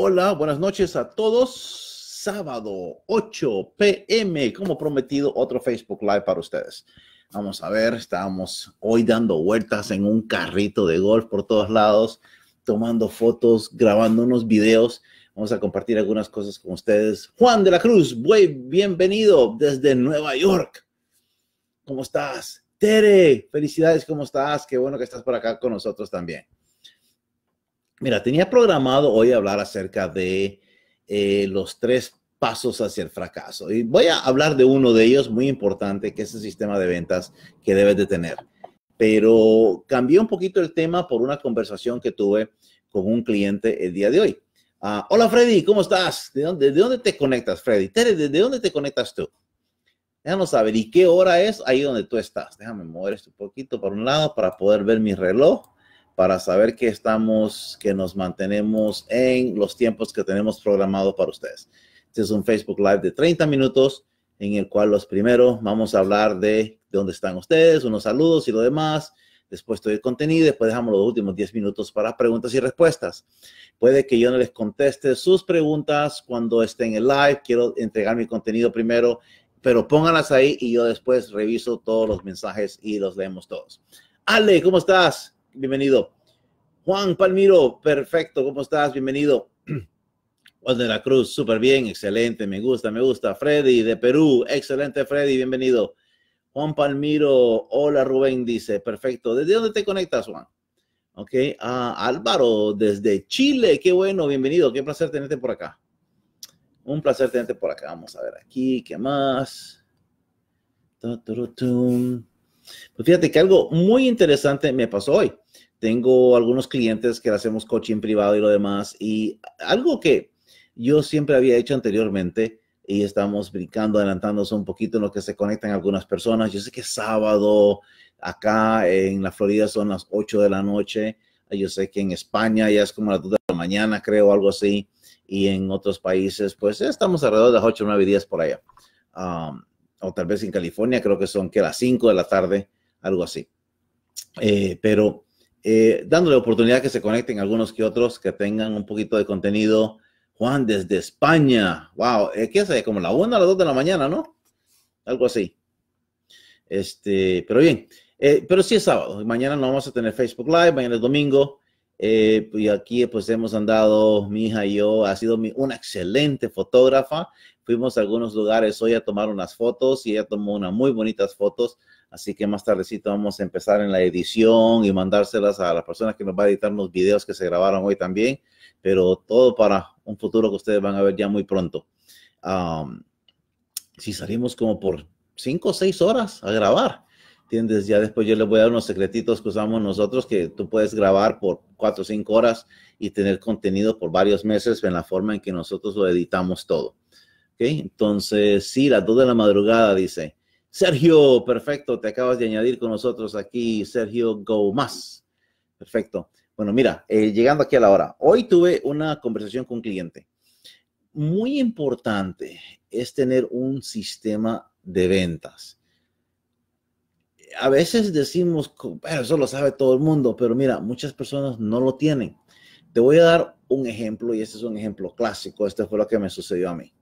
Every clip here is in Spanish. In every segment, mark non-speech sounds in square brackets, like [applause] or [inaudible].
Hola, buenas noches a todos. Sábado 8 pm, como prometido, otro Facebook Live para ustedes. Vamos a ver, estamos hoy dando vueltas en un carrito de golf por todos lados, tomando fotos, grabando unos videos. Vamos a compartir algunas cosas con ustedes. Juan de la Cruz, bienvenido desde Nueva York. ¿Cómo estás? Tere, felicidades, ¿cómo estás? Qué bueno que estás por acá con nosotros también. Mira, tenía programado hoy hablar acerca de eh, los tres pasos hacia el fracaso. Y voy a hablar de uno de ellos muy importante, que es el sistema de ventas que debes de tener. Pero cambié un poquito el tema por una conversación que tuve con un cliente el día de hoy. Ah, hola Freddy, ¿cómo estás? ¿De dónde, te conectas, Freddy? Tere, ¿de, dónde te conectas tú? Déjanos saber, ¿y qué hora es ahí donde tú estás? Déjame mover esto un poquito para un lado para poder ver mi reloj para saber que estamos, que nos mantenemos en los tiempos que tenemos programado para ustedes. Este es un Facebook Live de 30 minutos en el cual los primeros vamos a hablar de dónde están ustedes, unos saludos y lo demás. Después estoy el contenido, después dejamos los últimos 10 minutos para preguntas y respuestas. Puede que yo no les conteste sus preguntas cuando esté en el live. Quiero entregar mi contenido primero, pero pónganlas ahí y yo después reviso todos los mensajes y los leemos todos. Ale, ¿cómo estás? bienvenido. Juan Palmiro, perfecto, ¿cómo estás? Bienvenido. [clears throat] Juan de la Cruz, súper bien, excelente, me gusta, me gusta. Freddy de Perú, excelente Freddy, bienvenido. Juan Palmiro, hola Rubén, dice, perfecto. ¿Desde dónde te conectas, Juan? Ok, Álvaro, desde Chile, qué bueno, bienvenido, qué placer tenerte por acá. Un placer tenerte por acá, vamos a ver aquí, ¿qué más? Pues fíjate que algo muy interesante me pasó hoy. Tengo algunos clientes que hacemos coaching privado y lo demás, y algo que yo siempre había hecho anteriormente, y estamos brincando, adelantándonos un poquito en lo que se conectan algunas personas. Yo sé que sábado acá en la Florida son las 8 de la noche. Yo sé que en España ya es como las 2 de la mañana, creo, algo así. Y en otros países, pues estamos alrededor de las 8, 9, 10 por allá o tal vez en California, creo que son que a las 5 de la tarde, algo así. Eh, pero eh, dándole oportunidad que se conecten algunos que otros, que tengan un poquito de contenido. Juan, desde España. Wow, eh, ¿qué hace? Como la 1 a las 2 de la mañana, ¿no? Algo así. Este, pero bien, pero sí es sábado. Mañana no vamos a tener Facebook Live, mañana es domingo. y aquí pues hemos andado, mi hija y yo, ha sido una excelente fotógrafa. Fuimos a algunos lugares hoy a tomar unas fotos y ella tomó unas muy bonitas fotos. Así que más tardecito vamos a empezar en la edición y mandárselas a las personas que nos va a editar los videos que se grabaron hoy también. Pero todo para un futuro que ustedes van a ver ya muy pronto. si salimos como por cinco o seis horas a grabar. ¿Entiendes? Ya después yo les voy a dar unos secretitos que usamos nosotros que tú puedes grabar por cuatro o cinco horas y tener contenido por varios meses en la forma en que nosotros lo editamos todo entonces, sí, las dos de la madrugada dice. Sergio, perfecto, te acabas de añadir con nosotros aquí, Sergio más. Perfecto. Bueno, mira, eh, llegando aquí a la hora. Hoy tuve una conversación con un cliente. Muy importante es tener un sistema de ventas. A veces decimos, pero eso lo sabe todo el mundo, pero mira, muchas personas no lo tienen. Te voy a dar un ejemplo y este es un ejemplo clásico. Esto fue lo que me sucedió a mí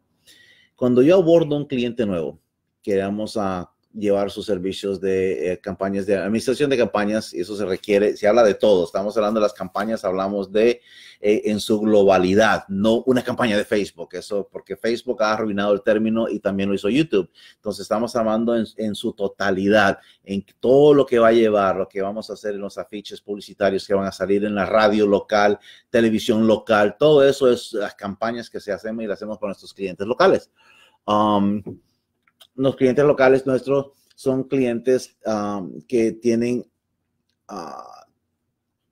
cuando yo abordo un cliente nuevo, queremos a llevar sus servicios de eh, campañas, de administración de campañas, y eso se requiere, se habla de todo, estamos hablando de las campañas, hablamos de eh, en su globalidad, no una campaña de Facebook, eso porque Facebook ha arruinado el término y también lo hizo YouTube, entonces estamos hablando en, su totalidad, en todo lo que va a llevar, lo que vamos a hacer en los afiches publicitarios que van a salir en la radio local, televisión local, todo eso es las campañas que se hacen y las hacemos con nuestros clientes locales. Um, los clientes locales nuestros son clientes um, que tienen, ah,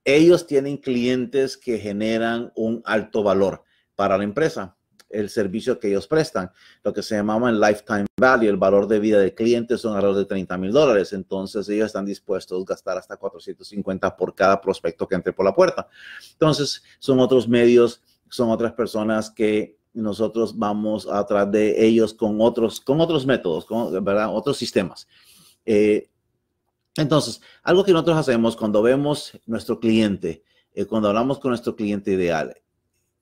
ellos tienen clientes que generan un alto valor para la empresa, el servicio que ellos prestan, lo que se llamaba el lifetime value, el valor de vida del cliente son alrededor de 30 mil dólares, entonces ellos están dispuestos a gastar hasta 450 por cada prospecto que entre por la puerta. Entonces son otros medios, son otras personas que nosotros vamos atrás de ellos con otros, con otros métodos, con ¿verdad? otros sistemas. Eh, entonces, algo que nosotros hacemos cuando vemos nuestro cliente, eh, cuando hablamos con nuestro cliente ideal,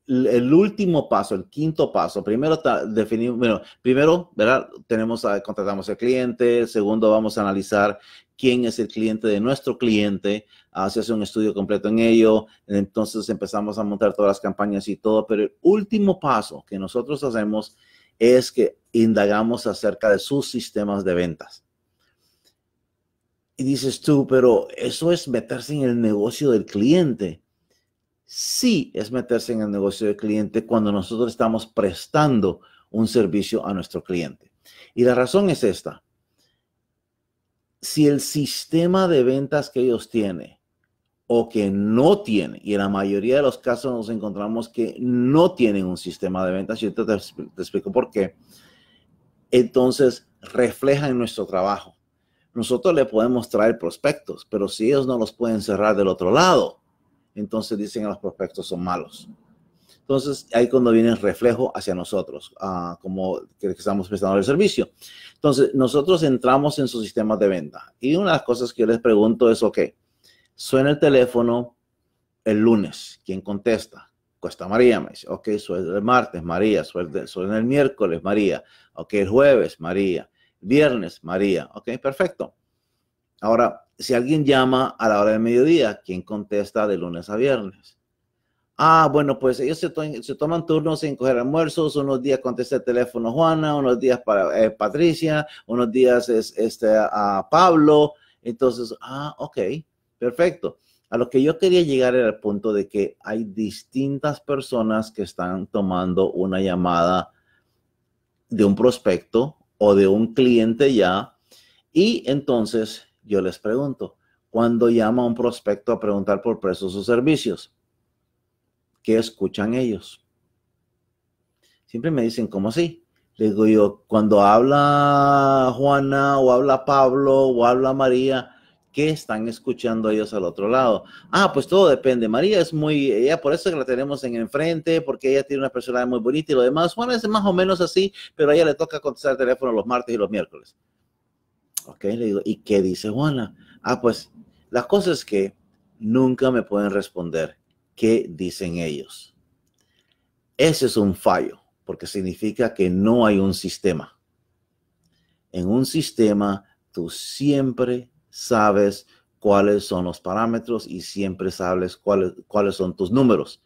el último paso, el quinto paso, primero definimos, primero, ¿verdad? Tenemos, contratamos al cliente, segundo vamos a analizar quién es el cliente de nuestro cliente, ah, hace un estudio completo en ello, entonces empezamos a montar todas las campañas y todo, pero el último paso que nosotros hacemos es que indagamos acerca de sus sistemas de ventas. Y dices tú, pero eso es meterse en el negocio del cliente. Sí, es meterse en el negocio del cliente cuando nosotros estamos prestando un servicio a nuestro cliente. Y la razón es esta si el sistema de ventas que ellos tienen o que no tienen, y en la mayoría de los casos nos encontramos que no tienen un sistema de ventas, y te, te explico por qué, entonces refleja en nuestro trabajo. Nosotros le podemos traer prospectos, pero si ellos no los pueden cerrar del otro lado, entonces dicen que los prospectos son malos. Entonces, ahí cuando viene el reflejo hacia nosotros, ah, como que estamos prestando el servicio. Entonces, nosotros entramos en su sistema de venta. Y una de las cosas que yo les pregunto es, ok, suena el teléfono el lunes, ¿quién contesta? Cuesta María, me dice, ok, suena el martes, María, suena el miércoles, María, ok, el jueves, María, viernes, María, ok, perfecto. Ahora, si alguien llama a la hora del mediodía, ¿quién contesta de lunes a viernes? Ah, bueno, pues ellos se, toman turnos en coger almuerzos, unos días contesta el teléfono Juana, unos días para eh, Patricia, unos días es, este, a Pablo. Entonces, ah, ok, perfecto. A lo que yo quería llegar era el punto de que hay distintas personas que están tomando una llamada de un prospecto o de un cliente ya. Y entonces yo les pregunto, ¿cuándo llama un prospecto a preguntar por precios o servicios? ¿Qué escuchan ellos. Siempre me dicen, ¿cómo así? Le digo yo, cuando habla Juana o habla Pablo o habla María, ¿qué están escuchando ellos al otro lado? Ah, pues todo depende. María es muy, ella por eso que la tenemos en enfrente, porque ella tiene una personalidad muy bonita y lo demás. Juana es más o menos así, pero a ella le toca contestar el teléfono los martes y los miércoles. Ok, le digo, ¿y qué dice Juana? Ah, pues las cosas que nunca me pueden responder qué dicen ellos. Ese es un fallo, porque significa que no hay un sistema. En un sistema, tú siempre sabes cuáles son los parámetros y siempre sabes cuáles, cuáles son tus números.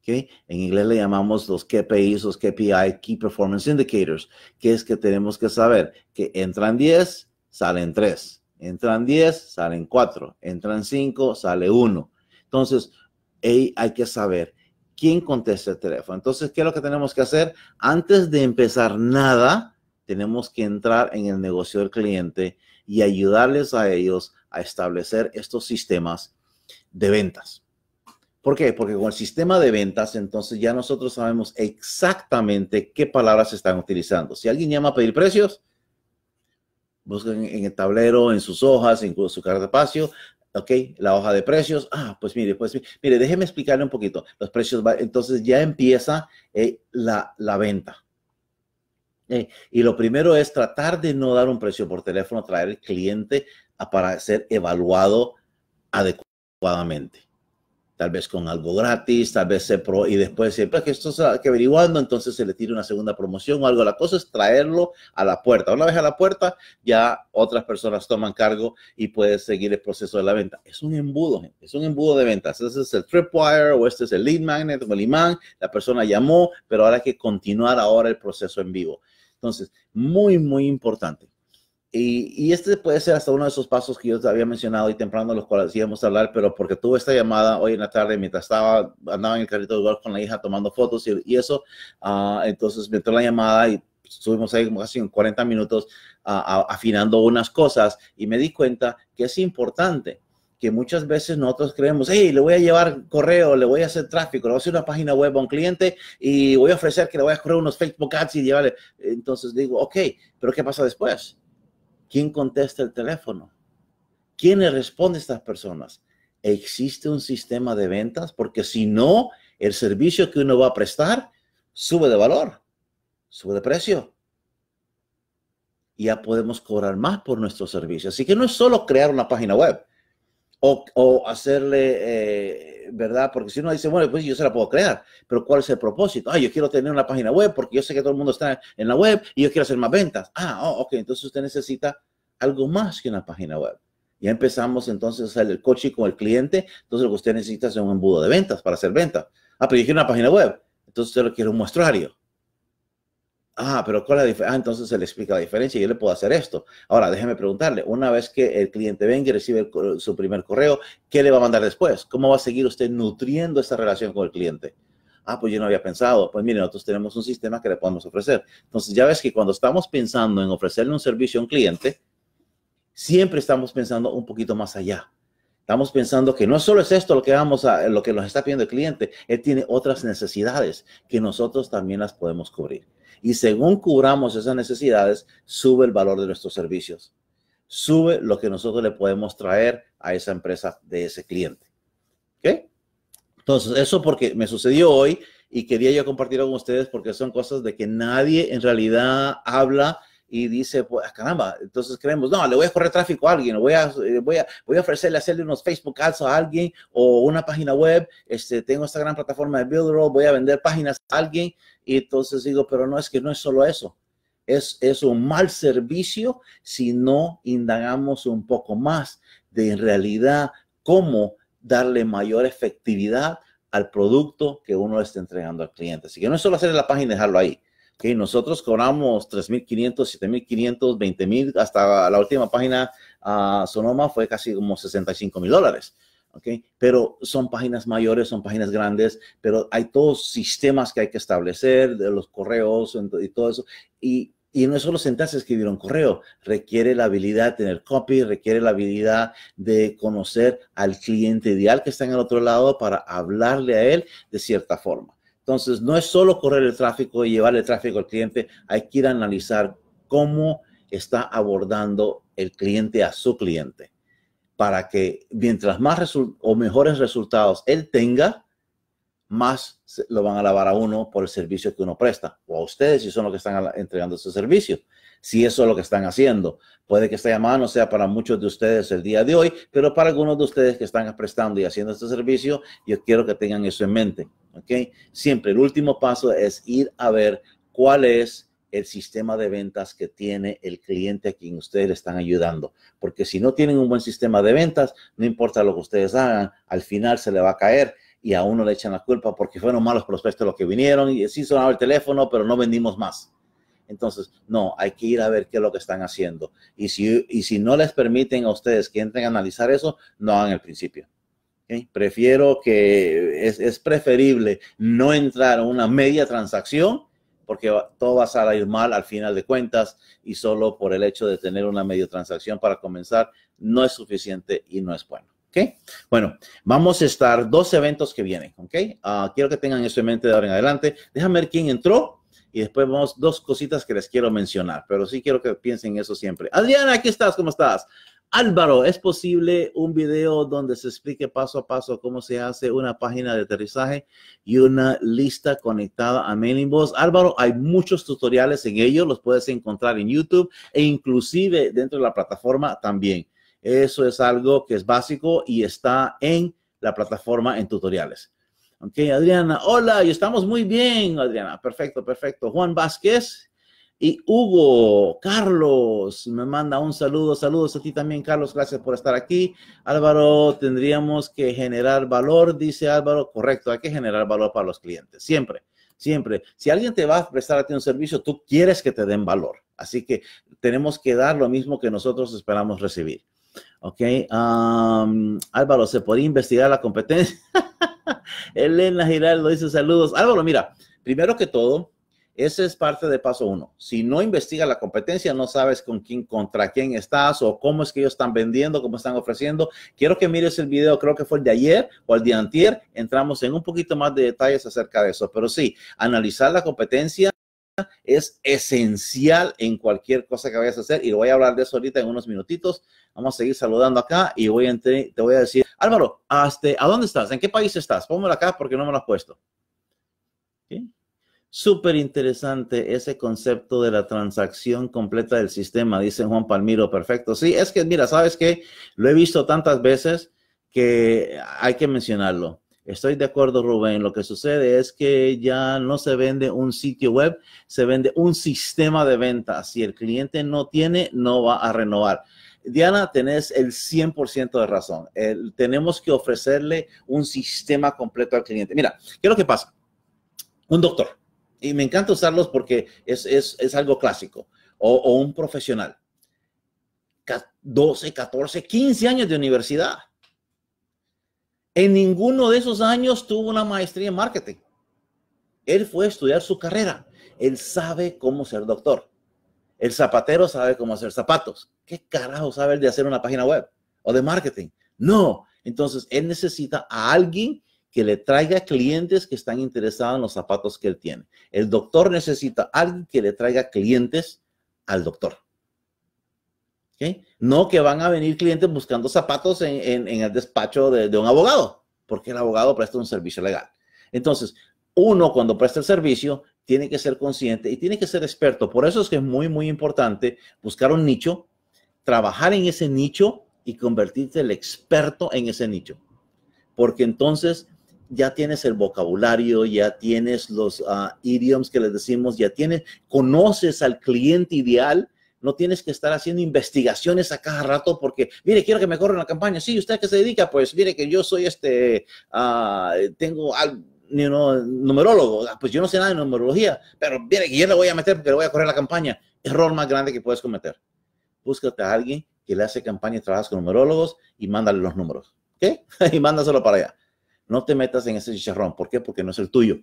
¿Okay? En inglés le llamamos los KPIs, los KPI, Key Performance Indicators, que es que tenemos que saber que entran 10, salen 3, entran 10, salen 4, entran 5, sale 1. Entonces, hay que saber quién contesta el teléfono. Entonces, ¿qué es lo que tenemos que hacer? Antes de empezar nada, tenemos que entrar en el negocio del cliente y ayudarles a ellos a establecer estos sistemas de ventas. ¿Por qué? Porque con el sistema de ventas, entonces ya nosotros sabemos exactamente qué palabras están utilizando. Si alguien llama a pedir precios, buscan en el tablero, en sus hojas, incluso su cartapacio, ¿ok? La hoja de precios, ah, pues mire, pues mire, déjeme explicarle un poquito. Los precios, entonces ya empieza eh, la, venta. Eh, y lo primero es tratar de no dar un precio por teléfono, traer el cliente para ser evaluado adecuadamente tal vez con algo gratis, tal vez se pro, y después siempre pues, que esto está que averiguando, entonces se le tira una segunda promoción o algo. La cosa es traerlo a la puerta. Una vez a la puerta, ya otras personas toman cargo y puedes seguir el proceso de la venta. Es un embudo, es un embudo de ventas. Este es el tripwire o este es el lead magnet o el imán. La persona llamó, pero ahora hay que continuar ahora el proceso en vivo. Entonces, muy, muy importante y, este puede ser hasta uno de esos pasos que yo te había mencionado y temprano los cuales íbamos a hablar, pero porque tuve esta llamada hoy en la tarde mientras estaba, andaba en el carrito de golf con la hija tomando fotos y, eso, ah, entonces me entró la llamada y estuvimos ahí como casi 40 minutos afinando unas cosas y me di cuenta que es importante que muchas veces nosotros creemos, hey, le voy a llevar correo, le voy a hacer tráfico, le voy a hacer una página web a un cliente y voy a ofrecer que le voy a correr unos Facebook ads y llevarle. Entonces digo, ok, pero ¿qué pasa después? ¿Quién contesta el teléfono? ¿Quién le responde a estas personas? ¿Existe un sistema de ventas? Porque si no, el servicio que uno va a prestar sube de valor, sube de precio. Y ya podemos cobrar más por nuestro servicio. Así que no es solo crear una página web, o, hacerle, eh, ¿verdad? Porque si uno dice, bueno, pues yo se la puedo crear, pero ¿cuál es el propósito? Ah, yo quiero tener una página web porque yo sé que todo el mundo está en la web y yo quiero hacer más ventas. Ah, oh, ok, entonces usted necesita algo más que una página web. Ya empezamos entonces el coche con el cliente, entonces lo que usted necesita es un embudo de ventas para hacer ventas. Ah, pero yo quiero una página web, entonces usted lo quiere un muestrario. Ah, pero ¿cuál es la diferencia? Ah, entonces se le explica la diferencia y yo le puedo hacer esto. Ahora, déjeme preguntarle, una vez que el cliente venga y recibe su primer correo, ¿qué le va a mandar después? ¿Cómo va a seguir usted nutriendo esa relación con el cliente? Ah, pues yo no había pensado. Pues mire, nosotros tenemos un sistema que le podemos ofrecer. Entonces, ya ves que cuando estamos pensando en ofrecerle un servicio a un cliente, siempre estamos pensando un poquito más allá. Estamos pensando que no solo es esto lo que vamos a, lo que nos está pidiendo el cliente, él tiene otras necesidades que nosotros también las podemos cubrir. Y según cubramos esas necesidades, sube el valor de nuestros servicios, sube lo que nosotros le podemos traer a esa empresa de ese cliente. ¿Ok? Entonces, eso porque me sucedió hoy y quería yo compartirlo con ustedes porque son cosas de que nadie en realidad habla y dice, pues caramba, entonces creemos, no, le voy a correr tráfico a alguien, voy a, eh, voy a, voy a ofrecerle hacerle unos Facebook ads a alguien o una página web, este, tengo esta gran plataforma de Builderall, voy a vender páginas a alguien y entonces digo, pero no es que no es solo eso. Es, es un mal servicio si no indagamos un poco más de en realidad cómo darle mayor efectividad al producto que uno le está entregando al cliente. Así que no es solo hacerle la página y dejarlo ahí que nosotros cobramos 3.500, 7.500, 20.000, hasta la última página a Sonoma fue casi como 65 mil dólares. Okay. Pero son páginas mayores, son páginas grandes, pero hay todos sistemas que hay que establecer, de los correos y todo eso. Y, y no es solo sentarse a escribir un correo, requiere la habilidad de tener copy, requiere la habilidad de conocer al cliente ideal que está en el otro lado para hablarle a él de cierta forma. Entonces, no es solo correr el tráfico y llevar el tráfico al cliente, hay que ir a analizar cómo está abordando el cliente a su cliente para que mientras más o mejores resultados él tenga, más lo van a alabar a uno por el servicio que uno presta, o a ustedes si son los que están entregando ese servicio, si eso es lo que están haciendo. Puede que esta llamada no sea para muchos de ustedes el día de hoy, pero para algunos de ustedes que están prestando y haciendo este servicio, yo quiero que tengan eso en mente. Siempre el último paso es ir a ver cuál es el sistema de ventas que tiene el cliente a quien ustedes le están ayudando. Porque si no tienen un buen sistema de ventas, no importa lo que ustedes hagan, al final se le va a caer y a uno le echan la culpa porque fueron malos prospectos los que vinieron y sí sonaba el teléfono, pero no vendimos más. Entonces, no, hay que ir a ver qué es lo que están haciendo. Y si, y si no les permiten a ustedes que entren a analizar eso, no hagan el principio. Prefiero que es, preferible no entrar a una media transacción porque todo va a salir mal al final de cuentas y solo por el hecho de tener una media transacción para comenzar no es suficiente y no es bueno. ¿okay? Bueno, vamos a estar dos eventos que vienen. ¿ok? Ah, quiero que tengan eso en mente de ahora en adelante. Déjame ver quién entró y después vamos dos cositas que les quiero mencionar, pero sí quiero que piensen eso siempre. Adriana, aquí estás, ¿cómo estás? Álvaro, ¿es posible un video donde se explique paso a paso cómo se hace una página de aterrizaje y una lista conectada a Mailing Álvaro, hay muchos tutoriales en ello, los puedes encontrar en YouTube e inclusive dentro de la plataforma también. Eso es algo que es básico y está en la plataforma en tutoriales. Ok, Adriana, hola, y estamos muy bien, Adriana. Perfecto, perfecto. Juan Vázquez, y Hugo, Carlos, me manda un saludo, saludos a ti también, Carlos, gracias por estar aquí. Álvaro, tendríamos que generar valor, dice Álvaro, correcto, hay que generar valor para los clientes, siempre, siempre. Si alguien te va a prestar a ti un servicio, tú quieres que te den valor, así que tenemos que dar lo mismo que nosotros esperamos recibir. Ok, Álvaro, ¿se podría investigar la competencia? [laughs] Elena Giraldo dice saludos. Álvaro, mira, primero que todo, ese es parte de paso uno. Si no investigas la competencia, no sabes con quién, contra quién estás o cómo es que ellos están vendiendo, cómo están ofreciendo. Quiero que mires el video, creo que fue el de ayer o el de antier. Entramos en un poquito más de detalles acerca de eso. Pero sí, analizar la competencia es esencial en cualquier cosa que vayas a hacer y lo voy a hablar de eso ahorita en unos minutitos. Vamos a seguir saludando acá y te voy a decir, Álvaro, ¿a dónde estás? ¿En qué país estás? Póngalo acá porque no me lo has puesto. Súper interesante ese concepto de la transacción completa del sistema, dice Juan Palmiro. Perfecto. Sí, es que mira, sabes que lo he visto tantas veces que hay que mencionarlo. Estoy de acuerdo, Rubén. Lo que sucede es que ya no se vende un sitio web, se vende un sistema de venta. Si el cliente no tiene, no va a renovar. Diana, tenés el 100% de razón. tenemos que ofrecerle un sistema completo al cliente. Mira, ¿qué es lo que pasa? Un doctor y me encanta usarlos porque es, algo clásico o, o, un profesional. 12, 14, 15 años de universidad. En ninguno de esos años tuvo una maestría en marketing. Él fue a estudiar su carrera. Él sabe cómo ser doctor. El zapatero sabe cómo hacer zapatos. ¿Qué carajo sabe él de hacer una página web o de marketing? No. Entonces, él necesita a alguien que le traiga clientes que están interesados en los zapatos que él tiene. El doctor necesita alguien que le traiga clientes al doctor. No que van a venir clientes buscando zapatos en, el despacho de, un abogado, porque el abogado presta un servicio legal. Entonces, uno cuando presta el servicio tiene que ser consciente y tiene que ser experto. Por eso es que es muy, muy importante buscar un nicho, trabajar en ese nicho y convertirse el experto en ese nicho. Porque entonces ya tienes el vocabulario, ya tienes los ah, idioms que les decimos, ya tienes, conoces al cliente ideal, no tienes que estar haciendo investigaciones a cada rato porque, mire, quiero que me corren la campaña. Sí, ¿usted que se dedica? Pues mire que yo soy este, ah, tengo al numerólogo, ah, pues yo no sé nada de numerología, pero mire que yo le voy a meter porque le voy a correr la campaña. Error más grande que puedes cometer. Búscate a alguien que le hace campaña y trabajas con numerólogos y mándale los números, ¿ok? [laughs] y mándaselo para allá no te metas en ese chicharrón. ¿Por qué? Porque no es el tuyo.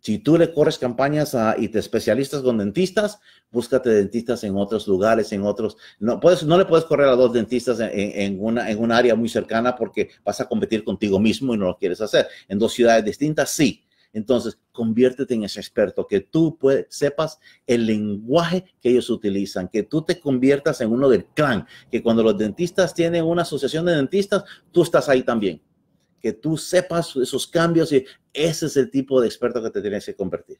Si tú le corres campañas y te especialistas con dentistas, búscate dentistas en otros lugares, en otros. No, puedes, no le puedes correr a dos dentistas en, una, en un área muy cercana porque vas a competir contigo mismo y no lo quieres hacer. En dos ciudades distintas, sí. Entonces, conviértete en ese experto, que tú sepas el lenguaje que ellos utilizan, que tú te conviertas en uno del clan, que cuando los dentistas tienen una asociación de dentistas, tú estás ahí también que tú sepas esos cambios y ese es el tipo de experto que te tienes que convertir.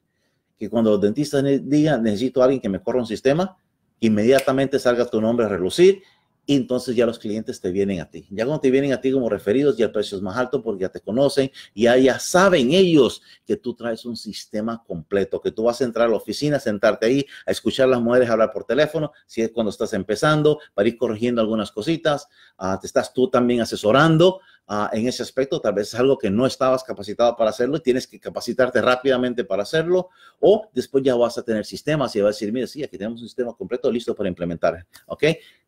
Que cuando los dentistas diga necesito a alguien que me corra un sistema, inmediatamente salga tu nombre a relucir y entonces ya los clientes te vienen a ti. Ya cuando te vienen a ti como referidos, ya el precio es más alto porque ya te conocen, ya, ya saben ellos que tú traes un sistema completo, que tú vas a entrar a la oficina, sentarte ahí, a escuchar a las mujeres hablar por teléfono, si es cuando estás empezando, para ir corrigiendo algunas cositas, ah, te estás tú también asesorando, Ah, en ese aspecto. Tal vez es algo que no estabas capacitado para hacerlo y tienes que capacitarte rápidamente para hacerlo. O después ya vas a tener sistemas y vas a decir, mira, sí, aquí tenemos un sistema completo listo para implementar. ¿Ok?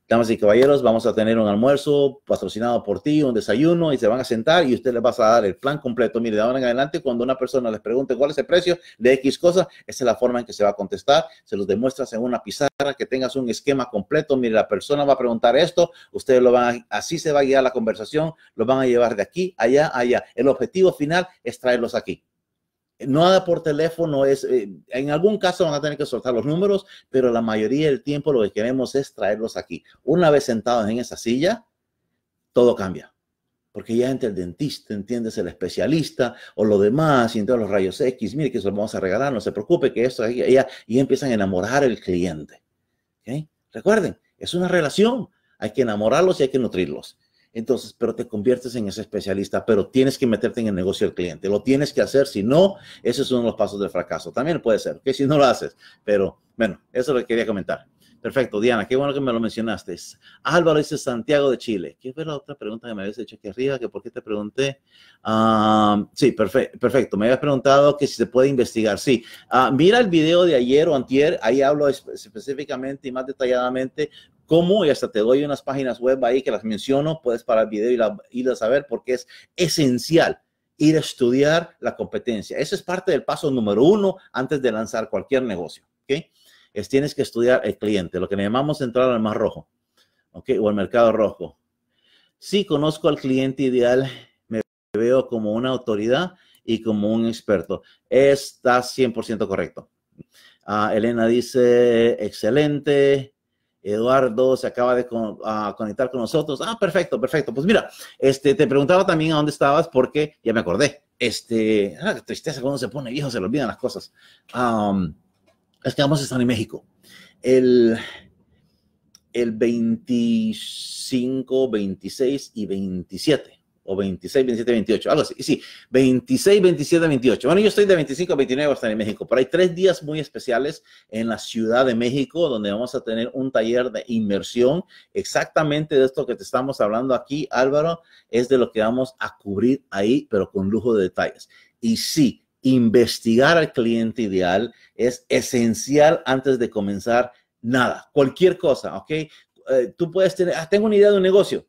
damas y caballeros, vamos a tener un almuerzo patrocinado por ti, un desayuno, y se van a sentar y usted les vas a dar el plan completo. Mire, de ahora en adelante, cuando una persona les pregunte cuál es el precio de X cosa, esa es la forma en que se va a contestar. Se los demuestras en una pizarra, que tengas un esquema completo. Mire, la persona va a preguntar esto, ustedes lo van a, así se va a guiar la conversación, lo van a llevar de aquí, allá, allá. El objetivo final es traerlos aquí. No haga por teléfono es, eh, en algún caso van a tener que soltar los números, pero la mayoría del tiempo lo que queremos es traerlos aquí. Una vez sentados en esa silla, todo cambia. Porque ya entre el dentista, entiendes, el especialista o lo demás, y entonces los rayos X, mire que eso lo vamos a regalar, no se preocupe que esto, y empiezan a enamorar al cliente. Recuerden, es una relación, hay que enamorarlos y hay que nutrirlos entonces, pero te conviertes en ese especialista, pero tienes que meterte en el negocio del cliente, lo tienes que hacer, si no, ese es uno de los pasos del fracaso, también puede ser, que si no lo haces, pero bueno, eso es lo quería comentar. Perfecto, Diana, qué bueno que me lo mencionaste. Álvaro dice Santiago de Chile. ¿Qué ver la otra pregunta que me habías hecho aquí arriba? ¿Que ¿Por qué te pregunté? Ah, sí, perfecto, Me habías preguntado que si se puede investigar. Sí, ah, mira el video de ayer o antier. Ahí hablo específicamente y más detalladamente cómo y hasta te doy unas páginas web ahí que las menciono, puedes parar el video y, ir a saber porque es esencial ir a estudiar la competencia. Eso es parte del paso número uno antes de lanzar cualquier negocio, ¿ok? Es tienes que estudiar el cliente, lo que le llamamos entrar al mar rojo, ¿ok? O al mercado rojo. Si conozco al cliente ideal, me veo como una autoridad y como un experto. Está 100% correcto. Ah, Elena dice, excelente. Eduardo se acaba de ah, conectar con nosotros. Ah, perfecto, perfecto. Pues mira, este, te preguntaba también a dónde estabas porque ya me acordé. Este, ah, qué tristeza cuando se pone viejo, se le olvidan las cosas. es que vamos a estar en México. El, el 25, 26 y 27 o 26, 27, 28, algo así. Sí, 26, 27, 28. Bueno, yo estoy de 25 a 29 hasta en México, pero hay tres días muy especiales en la Ciudad de México donde vamos a tener un taller de inmersión. Exactamente de esto que te estamos hablando aquí, Álvaro, es de lo que vamos a cubrir ahí, pero con lujo de detalles. Y sí, investigar al cliente ideal es esencial antes de comenzar nada, cualquier cosa, ¿ok? Eh, tú puedes tener, ah, tengo una idea de un negocio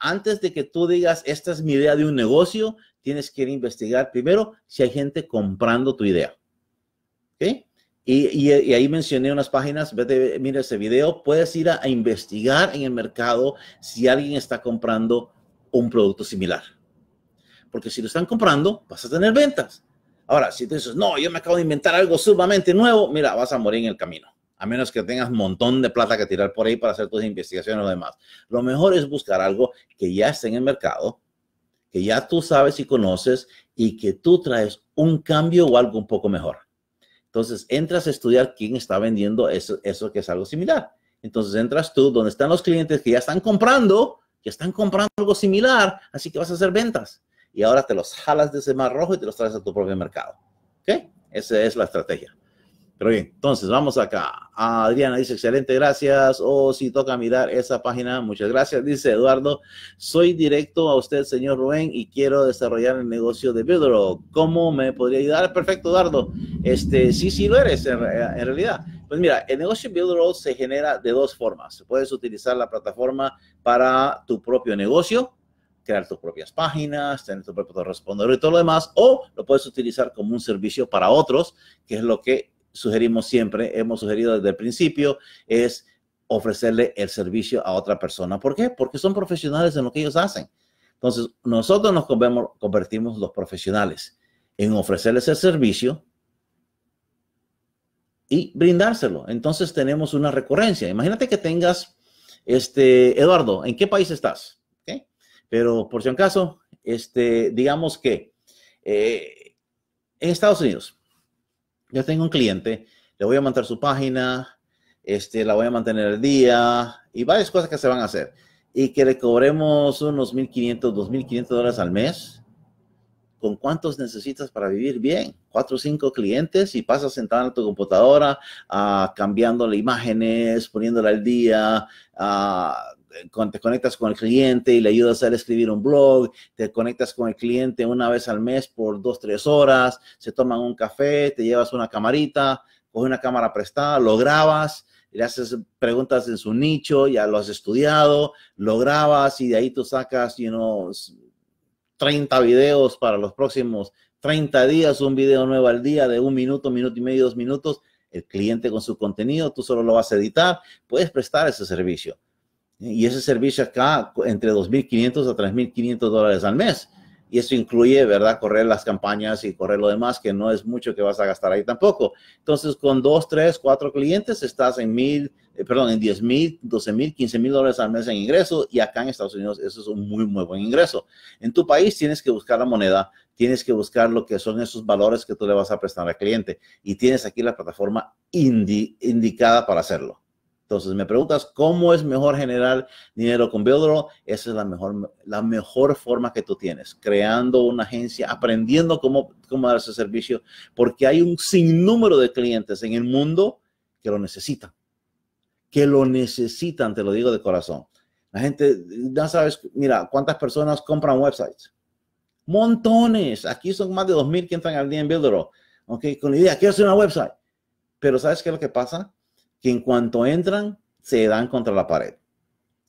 antes de que tú digas, esta es mi idea de un negocio, tienes que ir investigar primero si hay gente comprando tu idea. Y, ahí mencioné unas páginas, mira ese video, puedes ir a, a, investigar en el mercado si alguien está comprando un producto similar. Porque si lo están comprando, vas a tener ventas. Ahora, si tú dices, no, yo me acabo de inventar algo sumamente nuevo, mira, vas a morir en el camino a menos que tengas un montón de plata que tirar por ahí para hacer tus investigaciones o demás. Lo mejor es buscar algo que ya esté en el mercado, que ya tú sabes y conoces y que tú traes un cambio o algo un poco mejor. Entonces, entras a estudiar quién está vendiendo eso, eso que es algo similar. Entonces, entras tú donde están los clientes que ya están comprando, que están comprando algo similar, así que vas a hacer ventas. Y ahora te los jalas de ese mar rojo y te los traes a tu propio mercado. ¿Ok? Esa es la estrategia. Pero bien, entonces vamos acá. Ah, Adriana dice, excelente, gracias. O oh, si toca mirar esa página, muchas gracias. Dice Eduardo, soy directo a usted, señor Rubén, y quiero desarrollar el negocio de Vidro. ¿Cómo me podría ayudar? Perfecto, Eduardo. Este, sí, sí lo eres, en, eh, realidad. Pues mira, el negocio Builderall se genera de dos formas. Puedes utilizar la plataforma para tu propio negocio, crear tus propias páginas, tener tu propio responder y todo lo demás, o lo puedes utilizar como un servicio para otros, que es lo que sugerimos siempre, hemos sugerido desde el principio, es ofrecerle el servicio a otra persona. ¿Por qué? Porque son profesionales en lo que ellos hacen. Entonces, nosotros nos convertimos los profesionales en ofrecerles el servicio y brindárselo. Entonces, tenemos una recurrencia. Imagínate que tengas, este, Eduardo, ¿en qué país estás? Pero por si acaso, este, digamos que eh, en Estados Unidos, yo tengo un cliente, le voy a mandar su página, este, la voy a mantener al día y varias cosas que se van a hacer. Y que le cobremos unos 1.500, 2.500 dólares al mes. ¿Con cuántos necesitas para vivir bien? Cuatro o cinco clientes y pasas sentado en tu computadora, ah, cambiando las imágenes, poniéndola al día, ah, te conectas con el cliente y le ayudas a escribir un blog, te conectas con el cliente una vez al mes por dos, tres horas, se toman un café, te llevas una camarita, coge una cámara prestada, lo grabas, le haces preguntas en su nicho, ya lo has estudiado, lo grabas y de ahí tú sacas, unos 30 videos para los próximos 30 días, un video nuevo al día de un minuto, minuto y medio, dos minutos, el cliente con su contenido, tú solo lo vas a editar, puedes prestar ese servicio y ese servicio acá entre 2.500 a 3.500 dólares al mes. Y eso incluye, ¿verdad? Correr las campañas y correr lo demás, que no es mucho que vas a gastar ahí tampoco. Entonces, con dos, tres, cuatro clientes, estás en mil, eh, perdón, en diez mil, doce mil, mil dólares al mes en ingreso. Y acá en Estados Unidos, eso es un muy, muy buen ingreso. En tu país tienes que buscar la moneda, tienes que buscar lo que son esos valores que tú le vas a prestar al cliente. Y tienes aquí la plataforma indicada para hacerlo. Entonces, me preguntas cómo es mejor generar dinero con Builderall. Esa es la mejor, la mejor forma que tú tienes, creando una agencia, aprendiendo cómo, cómo dar ese servicio, porque hay un sinnúmero de clientes en el mundo que lo necesitan, que lo necesitan, te lo digo de corazón. La gente, ya sabes, mira, cuántas personas compran websites. Montones. Aquí son más de 2.000 que entran al día en Builderall. Ok, con la idea, quiero hacer una website. Pero ¿sabes qué es lo que pasa? que en cuanto entran, se dan contra la pared.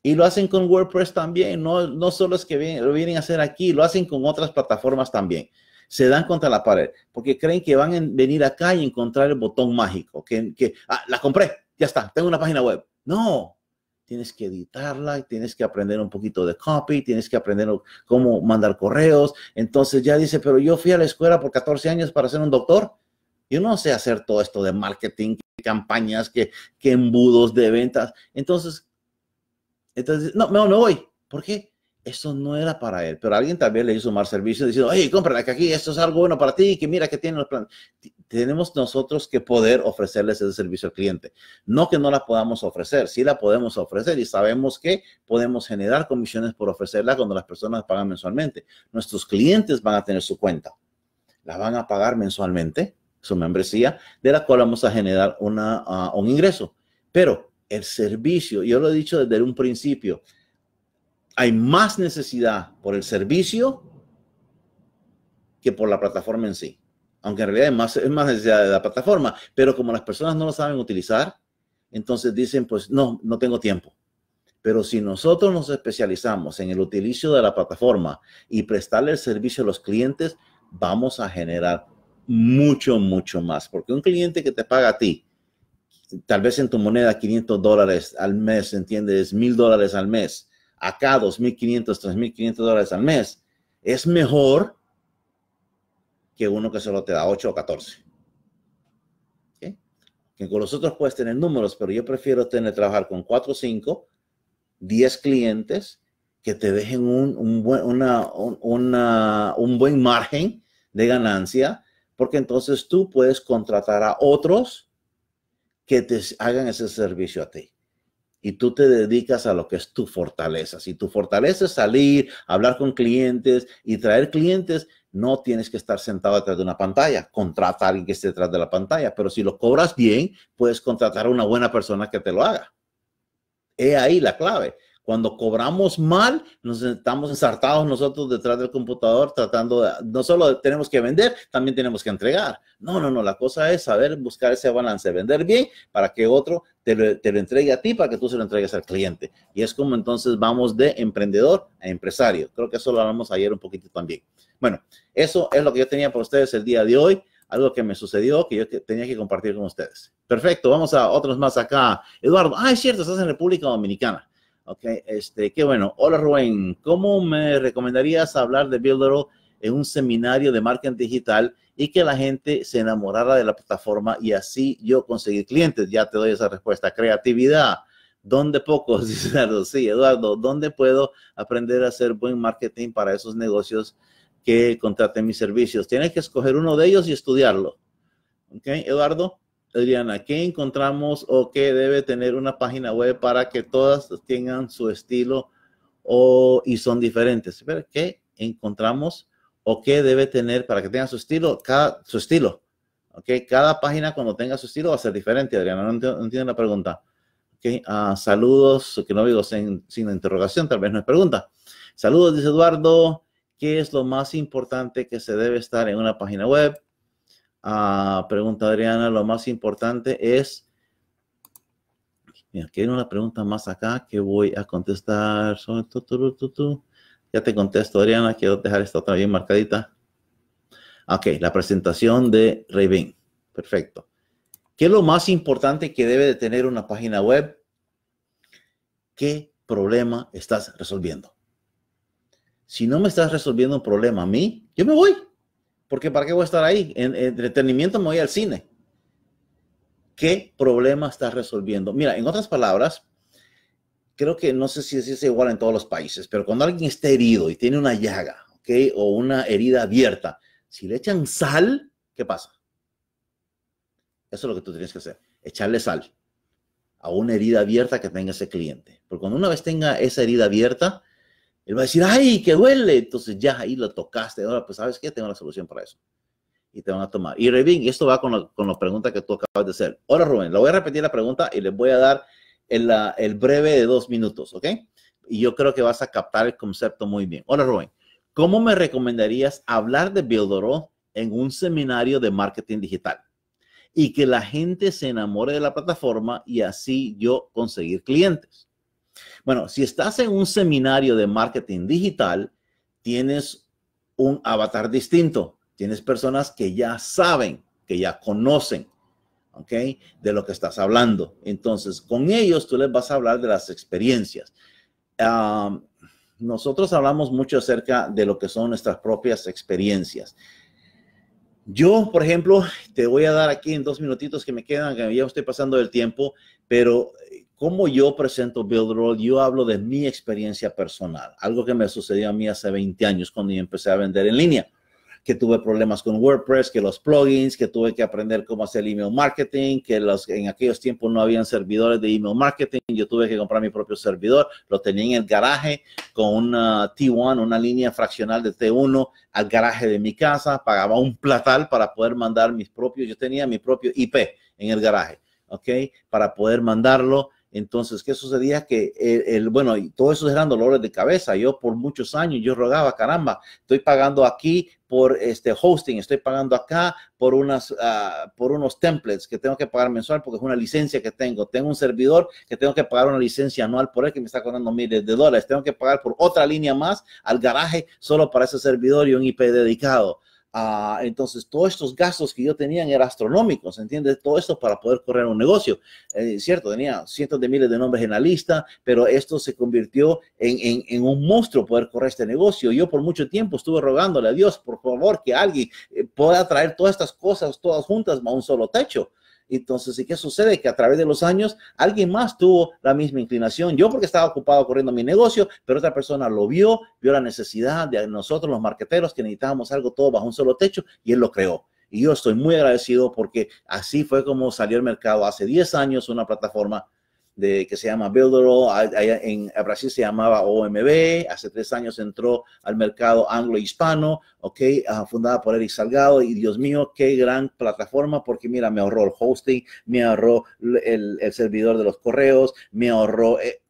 Y lo hacen con WordPress también, no, solo es que vienen, lo vienen a hacer aquí, lo hacen con otras plataformas también. Se dan contra la pared porque creen que van a venir acá y encontrar el botón mágico, que, que ah, la compré, ya está, tengo una página web. No, tienes que editarla, tienes que aprender un poquito de copy, tienes que aprender cómo mandar correos. Entonces ya dice, pero yo fui a la escuela por 14 años para ser un doctor yo no sé hacer todo esto de marketing, campañas, que, embudos de ventas. Entonces, entonces no, no, no voy. ¿Por qué? Eso no era para él, pero alguien también le hizo mal servicio diciendo, hey, cómprala que aquí esto es algo bueno para ti, que mira que tiene los planes. Tenemos nosotros que poder ofrecerles ese servicio al cliente. No que no la podamos ofrecer, sí la podemos ofrecer y sabemos que podemos generar comisiones por ofrecerla cuando las personas pagan mensualmente. Nuestros clientes van a tener su cuenta, la van a pagar mensualmente su membresía, de la cual vamos a generar una, ah, un ingreso. Pero el servicio, yo lo he dicho desde un principio, hay más necesidad por el servicio que por la plataforma en sí. Aunque en realidad más, es más necesidad de la plataforma, pero como las personas no lo saben utilizar, entonces dicen, pues no, no tengo tiempo. Pero si nosotros nos especializamos en el utilizo de la plataforma y prestarle el servicio a los clientes, vamos a generar mucho, mucho más. Porque un cliente que te paga a ti, tal vez en tu moneda 500 dólares al mes, ¿entiendes? 1000 dólares al mes, acá 2500, 3500 dólares al mes, es mejor que uno que solo te da 8 o 14. Que con los otros puedes tener números, pero yo prefiero tener trabajar con 4 o 5, 10 clientes que te dejen un, un buen, un buen margen de ganancia porque entonces tú puedes contratar a otros que te hagan ese servicio a ti. Y tú te dedicas a lo que es tu fortaleza. Si tu fortaleza es salir, hablar con clientes y traer clientes, no tienes que estar sentado detrás de una pantalla. Contrata a alguien que esté detrás de la pantalla. Pero si lo cobras bien, puedes contratar a una buena persona que te lo haga. He ahí la clave. Cuando cobramos mal, nos estamos ensartados nosotros detrás del computador tratando de, no solo tenemos que vender, también tenemos que entregar. No, no, no, la cosa es saber buscar ese balance, vender bien para que otro te lo, entregue a ti, para que tú se lo entregues al cliente. Y es como entonces vamos de emprendedor a empresario. Creo que eso lo hablamos ayer un poquito también. Bueno, eso es lo que yo tenía para ustedes el día de hoy algo que me sucedió que yo tenía que compartir con ustedes. Perfecto, vamos a otros más acá. Eduardo, ah, es cierto, estás en República Dominicana. Ok, este, qué bueno. Hola Rubén, ¿cómo me recomendarías hablar de Builderall en un seminario de marketing digital y que la gente se enamorara de la plataforma y así yo conseguir clientes? Ya te doy esa respuesta. Creatividad. ¿Dónde pocos? [laughs] Sí, Eduardo, sí, Eduardo, ¿dónde puedo aprender a hacer buen marketing para esos negocios que contraten mis servicios? Tienes que escoger uno de ellos y estudiarlo. ¿Ok, Eduardo? Adriana, ¿qué encontramos o qué debe tener una página web para que todas tengan su estilo o, y son diferentes? ¿Qué encontramos o qué debe tener para que tengan su estilo? Cada, su estilo. Okay, cada página cuando tenga su estilo va a ser diferente, Adriana. No entiendo, la pregunta. Okay, ah, saludos, que no digo sin, sin interrogación, tal vez no es pregunta. Saludos, dice Eduardo. ¿Qué es lo más importante que se debe estar en una página web? Ah, pregunta Adriana, lo más importante es, mira, aquí hay una pregunta más acá que voy a contestar. Ya te contesto, Adriana, quiero dejar esta otra bien marcadita. Ok, la presentación de Raven. Perfecto. ¿Qué es lo más importante que debe de tener una página web? ¿Qué problema estás resolviendo? Si no me estás resolviendo un problema a mí, yo me voy porque ¿para qué voy a estar ahí? En, entretenimiento me voy al cine. ¿Qué problema estás resolviendo? Mira, en otras palabras, creo que no sé si es igual en todos los países, pero cuando alguien está herido y tiene una llaga, ¿ok? O una herida abierta, si le echan sal, ¿qué pasa? Eso es lo que tú tienes que hacer, echarle sal a una herida abierta que tenga ese cliente. Porque cuando una vez tenga esa herida abierta, él va a decir, ay, que duele. Entonces ya ahí lo tocaste. Ahora, pues, ¿sabes qué? Tengo la solución para eso. Y te van a tomar. Y Revin, esto va con la, con pregunta que tú acabas de hacer. Hola, Rubén, le voy a repetir la pregunta y les voy a dar el, el breve de dos minutos, ¿ok? Y yo creo que vas a captar el concepto muy bien. Hola, Rubén. ¿Cómo me recomendarías hablar de Buildoro en un seminario de marketing digital? Y que la gente se enamore de la plataforma y así yo conseguir clientes. Bueno, si estás en un seminario de marketing digital, tienes un avatar distinto. Tienes personas que ya saben, que ya conocen, ¿ok? De lo que estás hablando. Entonces, con ellos tú les vas a hablar de las experiencias. nosotros hablamos mucho acerca de lo que son nuestras propias experiencias. Yo, por ejemplo, te voy a dar aquí en dos minutitos que me quedan, que ya estoy pasando el tiempo, pero cómo yo presento Build yo hablo de mi experiencia personal, algo que me sucedió a mí hace 20 años cuando yo empecé a vender en línea, que tuve problemas con WordPress, que los plugins, que tuve que aprender cómo hacer email marketing, que los, en aquellos tiempos no habían servidores de email marketing, yo tuve que comprar mi propio servidor, lo tenía en el garaje con una T1, una línea fraccional de T1 al garaje de mi casa, pagaba un platal para poder mandar mis propios, yo tenía mi propio IP en el garaje. ¿ok? Para poder mandarlo entonces, ¿qué sucedía? Que, el, bueno, y todo eso eran dolores de cabeza. Yo por muchos años, yo rogaba, caramba, estoy pagando aquí por este hosting, estoy pagando acá por, unas, ah, por unos templates que tengo que pagar mensual porque es una licencia que tengo. Tengo un servidor que tengo que pagar una licencia anual por él que me está cobrando miles de dólares. Tengo que pagar por otra línea más al garaje solo para ese servidor y un IP dedicado. Ah, entonces, todos estos gastos que yo tenía eran astronómicos, ¿entiendes? Todo esto para poder correr un negocio. Eh, cierto, tenía cientos de miles de nombres en la lista, pero esto se convirtió en, en, un monstruo poder correr este negocio. Yo por mucho tiempo estuve rogándole a Dios, por favor, que alguien eh, pueda traer todas estas cosas todas juntas a un solo techo. Entonces, ¿y qué sucede? Que a través de los años alguien más tuvo la misma inclinación. Yo porque estaba ocupado corriendo mi negocio, pero otra persona lo vio, vio la necesidad de nosotros los marqueteros que necesitábamos algo todo bajo un solo techo y él lo creó. Y yo estoy muy agradecido porque así fue como salió el mercado hace 10 años una plataforma de, que se llama Builderall, en Brasil se llamaba OMB, hace tres años entró al mercado anglo-hispano, ok, ah, fundada por Eric Salgado, y Dios mío, qué gran plataforma, porque mira, me ahorró el hosting, me ahorró el, servidor de los correos, me ahorró... Eh,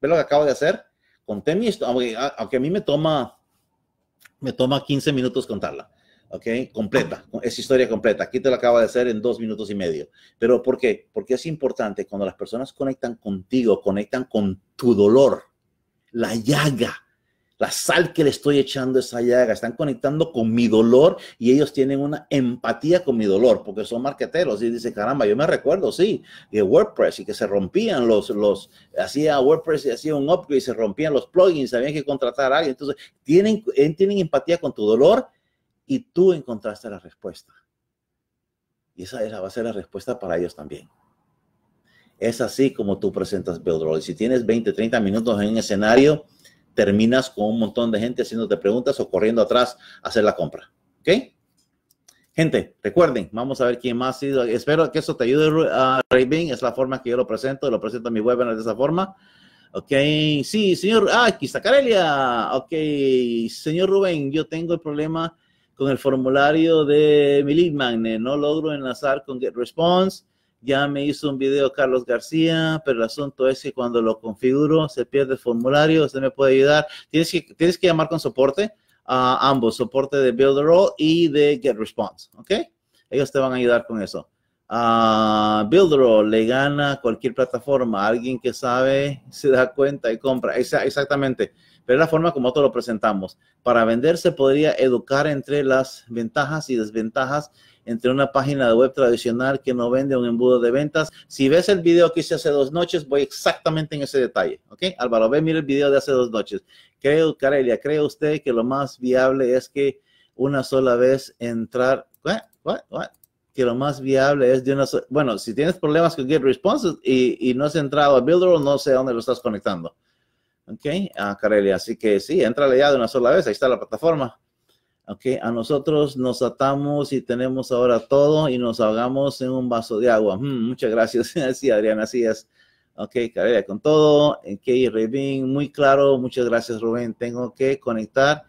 ¿Ves lo que acabo de hacer? Conté mi historia, ah, aunque, a mí me toma, me toma 15 minutos contarla ¿ok? Completa, es historia completa. Aquí te lo acabo de hacer en dos minutos y medio. Pero ¿por qué? Porque es importante cuando las personas conectan contigo, conectan con tu dolor, la llaga, la sal que le estoy echando a esa llaga, están conectando con mi dolor y ellos tienen una empatía con mi dolor porque son marqueteros y dicen, caramba, yo me recuerdo, sí, de WordPress y que se rompían los, los, hacía WordPress y hacía un upgrade y se rompían los plugins, habían que contratar a alguien. Entonces, tienen, eh, tienen empatía con tu dolor y tú encontraste la respuesta. Y esa, la va a ser la respuesta para ellos también. Es así como tú presentas Y Si tienes 20, 30 minutos en un escenario, terminas con un montón de gente haciéndote preguntas o corriendo atrás a hacer la compra. ¿Ok? Gente, recuerden, vamos a ver quién más ha sido. Espero que eso te ayude, a Es la forma que yo lo presento. Lo presento en mi webinar de esa forma. Ok, sí, señor. Ah, aquí está Carelia. Ok, señor Rubén, yo tengo el problema con el formulario de mi no logro enlazar con GetResponse. Ya me hizo un video Carlos García, pero el asunto es que cuando lo configuro se pierde el formulario. Usted me puede ayudar. Tienes que, tienes que llamar con soporte a ambos, soporte de Builderall y de GetResponse. ¿Ok? Ellos te van a ayudar con eso. A Builderall le gana cualquier plataforma. Alguien que sabe se da cuenta y compra. exactamente pero la forma como nosotros lo presentamos. Para vender se podría educar entre las ventajas y desventajas entre una página de web tradicional que no vende un embudo de ventas. Si ves el video que hice hace dos noches, voy exactamente en ese detalle, ¿ok? Álvaro, ve, mira el video de hace dos noches. Creo, Carelia, ¿cree usted que lo más viable es que una sola vez entrar? ¿Qué? ¿Qué? ¿Qué? que lo más viable es de una Bueno, si tienes problemas con Get Responses y, no has entrado a Builder, no sé dónde lo estás conectando. Ok, a ah, Karelia, Así que sí, entrale ya de una sola vez. Ahí está la plataforma. Ok, a nosotros nos atamos y tenemos ahora todo y nos ahogamos en un vaso de agua. Mm, muchas gracias. [laughs] sí, Adriana, Cías. Ok, con todo. Ok, eh, Revin, muy claro. Muchas gracias, Rubén. Tengo que conectar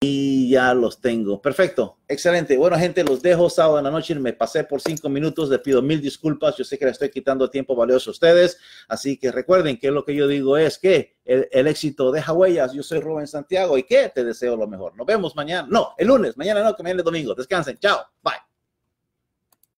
y ya los tengo. Perfecto, excelente. Bueno, gente, los dejo sábado en la noche. Me pasé por cinco minutos. Les pido mil disculpas. Yo sé que les estoy quitando tiempo valioso a ustedes. Así que recuerden que lo que yo digo es que el, éxito deja huellas. Yo soy Rubén Santiago y que te deseo lo mejor. Nos vemos mañana. No, el lunes. Mañana no, que mañana es domingo. Descansen. Chao. Bye.